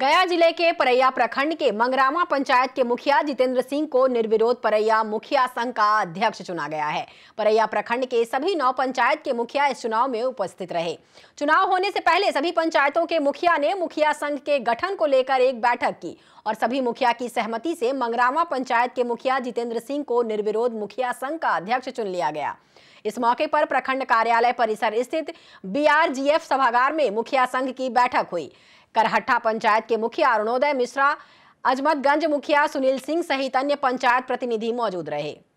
गया जिले के परैया प्रखंड के मंगरामा पंचायत के मुखिया जितेंद्र सिंह को निर्विरोध परैया मुखिया संघ का अध्यक्ष चुना गया है परैया प्रखंड के सभी नौ पंचायत के मुखिया इस चुनाव में उपस्थित रहे चुनाव होने से पहले सभी पंचायतों के मुखिया ने मुखिया संघ के गठन को लेकर एक बैठक की और सभी मुखिया की सहमति से मंगरामा पंचायत के मुखिया जितेंद्र सिंह को निर्विरोध मुखिया संघ का अध्यक्ष चुन लिया गया इस मौके पर प्रखंड कार्यालय परिसर स्थित बीआरजीएफ सभागार में मुखिया संघ की बैठक हुई करहट्टा पंचायत के मुखिया अरुणोदय मिश्रा अजमतगंज मुखिया सुनील सिंह सहित अन्य पंचायत प्रतिनिधि मौजूद रहे